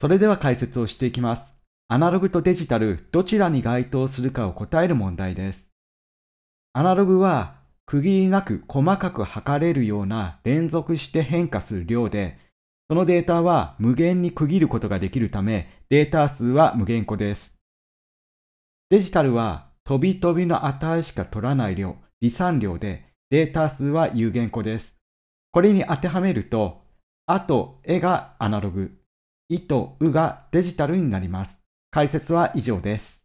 それでは解説をしていきます。アナログとデジタル、どちらに該当するかを答える問題です。アナログは、区切りなく細かく測れるような連続して変化する量で、そのデータは無限に区切ることができるため、データ数は無限個です。デジタルは、飛び飛びの値しか取らない量、離散量で、データ数は有限個です。これに当てはめると、あと絵がアナログ、いとうがデジタルになります。解説は以上です。